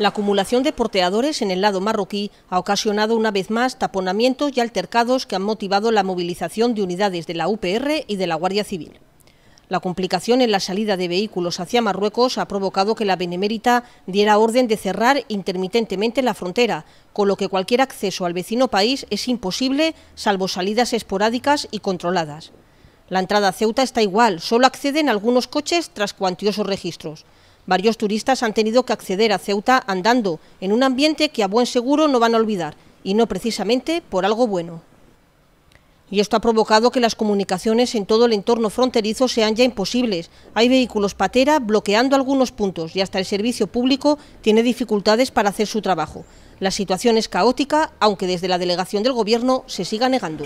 La acumulación de porteadores en el lado marroquí ha ocasionado una vez más taponamientos y altercados que han motivado la movilización de unidades de la UPR y de la Guardia Civil. La complicación en la salida de vehículos hacia Marruecos ha provocado que la Benemérita diera orden de cerrar intermitentemente la frontera, con lo que cualquier acceso al vecino país es imposible salvo salidas esporádicas y controladas. La entrada a Ceuta está igual, solo acceden algunos coches tras cuantiosos registros. Varios turistas han tenido que acceder a Ceuta andando, en un ambiente que a buen seguro no van a olvidar, y no precisamente por algo bueno. Y esto ha provocado que las comunicaciones en todo el entorno fronterizo sean ya imposibles. Hay vehículos patera bloqueando algunos puntos y hasta el servicio público tiene dificultades para hacer su trabajo. La situación es caótica, aunque desde la delegación del Gobierno se siga negando.